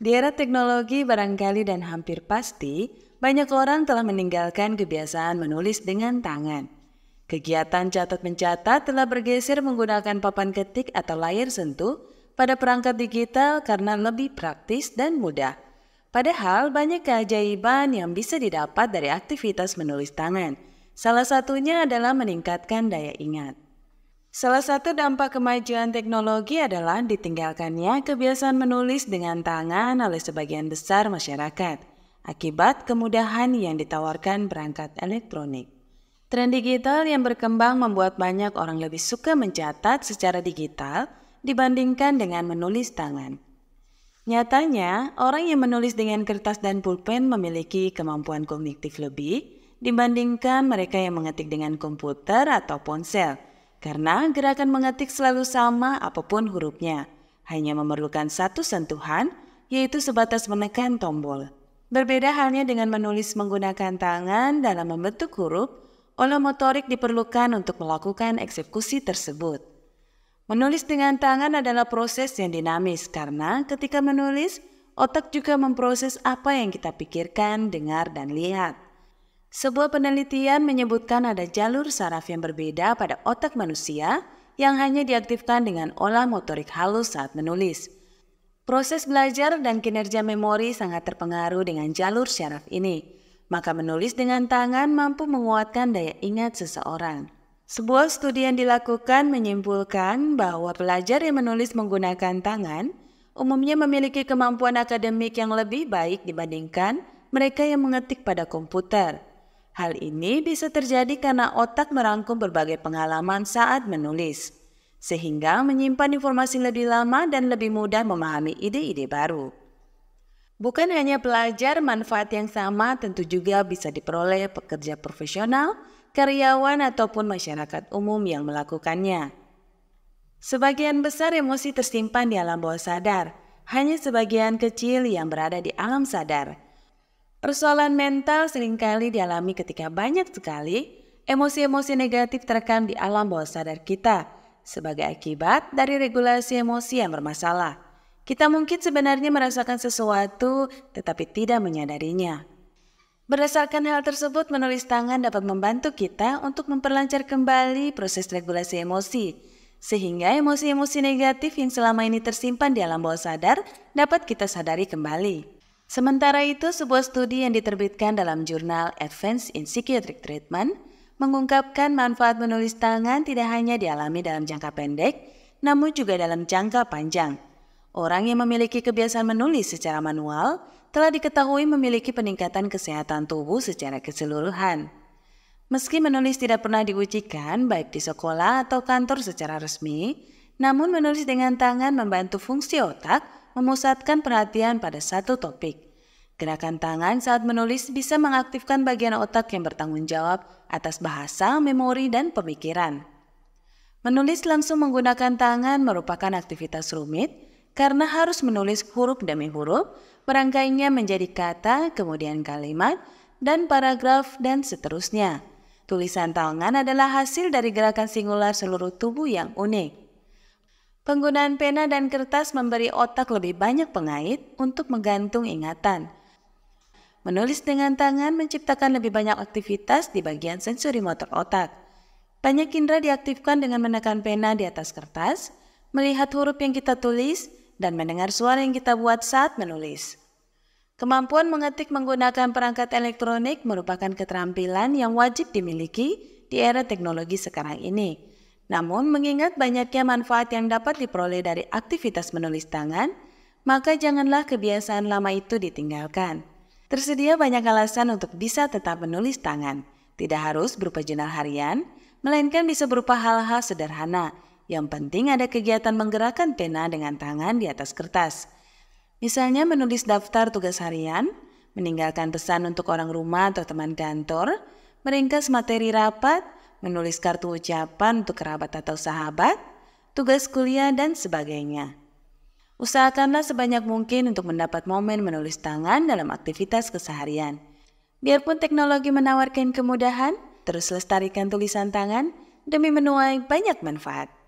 Di era teknologi barangkali dan hampir pasti, banyak orang telah meninggalkan kebiasaan menulis dengan tangan. Kegiatan catat-mencatat telah bergeser menggunakan papan ketik atau layar sentuh pada perangkat digital karena lebih praktis dan mudah. Padahal banyak keajaiban yang bisa didapat dari aktivitas menulis tangan. Salah satunya adalah meningkatkan daya ingat. Salah satu dampak kemajuan teknologi adalah ditinggalkannya kebiasaan menulis dengan tangan oleh sebagian besar masyarakat akibat kemudahan yang ditawarkan perangkat elektronik. Tren digital yang berkembang membuat banyak orang lebih suka mencatat secara digital dibandingkan dengan menulis tangan. Nyatanya, orang yang menulis dengan kertas dan pulpen memiliki kemampuan kognitif lebih dibandingkan mereka yang mengetik dengan komputer atau ponsel – karena gerakan mengetik selalu sama apapun hurufnya, hanya memerlukan satu sentuhan, yaitu sebatas menekan tombol. Berbeda halnya dengan menulis menggunakan tangan dalam membentuk huruf, olah motorik diperlukan untuk melakukan eksekusi tersebut. Menulis dengan tangan adalah proses yang dinamis karena ketika menulis, otak juga memproses apa yang kita pikirkan, dengar, dan lihat. Sebuah penelitian menyebutkan ada jalur saraf yang berbeda pada otak manusia yang hanya diaktifkan dengan olah motorik halus saat menulis. Proses belajar dan kinerja memori sangat terpengaruh dengan jalur saraf ini, maka menulis dengan tangan mampu menguatkan daya ingat seseorang. Sebuah studi yang dilakukan menyimpulkan bahwa pelajar yang menulis menggunakan tangan umumnya memiliki kemampuan akademik yang lebih baik dibandingkan mereka yang mengetik pada komputer. Hal ini bisa terjadi karena otak merangkum berbagai pengalaman saat menulis, sehingga menyimpan informasi lebih lama dan lebih mudah memahami ide-ide baru. Bukan hanya pelajar, manfaat yang sama tentu juga bisa diperoleh pekerja profesional, karyawan, ataupun masyarakat umum yang melakukannya. Sebagian besar emosi tersimpan di alam bawah sadar, hanya sebagian kecil yang berada di alam sadar. Persoalan mental seringkali dialami ketika banyak sekali emosi-emosi negatif terekam di alam bawah sadar kita sebagai akibat dari regulasi emosi yang bermasalah. Kita mungkin sebenarnya merasakan sesuatu tetapi tidak menyadarinya. Berdasarkan hal tersebut, menulis tangan dapat membantu kita untuk memperlancar kembali proses regulasi emosi, sehingga emosi-emosi negatif yang selama ini tersimpan di alam bawah sadar dapat kita sadari kembali. Sementara itu, sebuah studi yang diterbitkan dalam jurnal Advance in Psychiatric Treatment mengungkapkan manfaat menulis tangan tidak hanya dialami dalam jangka pendek, namun juga dalam jangka panjang. Orang yang memiliki kebiasaan menulis secara manual telah diketahui memiliki peningkatan kesehatan tubuh secara keseluruhan. Meski menulis tidak pernah diujikan baik di sekolah atau kantor secara resmi, namun menulis dengan tangan membantu fungsi otak memusatkan perhatian pada satu topik. Gerakan tangan saat menulis bisa mengaktifkan bagian otak yang bertanggung jawab atas bahasa, memori, dan pemikiran. Menulis langsung menggunakan tangan merupakan aktivitas rumit karena harus menulis huruf demi huruf, merangkainya menjadi kata, kemudian kalimat, dan paragraf, dan seterusnya. Tulisan tangan adalah hasil dari gerakan singular seluruh tubuh yang unik. Penggunaan pena dan kertas memberi otak lebih banyak pengait untuk menggantung ingatan. Menulis dengan tangan menciptakan lebih banyak aktivitas di bagian sensori motor otak. Banyak indera diaktifkan dengan menekan pena di atas kertas, melihat huruf yang kita tulis, dan mendengar suara yang kita buat saat menulis. Kemampuan mengetik menggunakan perangkat elektronik merupakan keterampilan yang wajib dimiliki di era teknologi sekarang ini. Namun, mengingat banyaknya manfaat yang dapat diperoleh dari aktivitas menulis tangan, maka janganlah kebiasaan lama itu ditinggalkan. Tersedia banyak alasan untuk bisa tetap menulis tangan. Tidak harus berupa jurnal harian, melainkan bisa berupa hal-hal sederhana. Yang penting ada kegiatan menggerakkan pena dengan tangan di atas kertas. Misalnya menulis daftar tugas harian, meninggalkan pesan untuk orang rumah atau teman kantor, meringkas materi rapat, menulis kartu ucapan untuk kerabat atau sahabat, tugas kuliah, dan sebagainya. Usahakanlah sebanyak mungkin untuk mendapat momen menulis tangan dalam aktivitas keseharian. Biarpun teknologi menawarkan kemudahan, terus lestarikan tulisan tangan demi menuai banyak manfaat.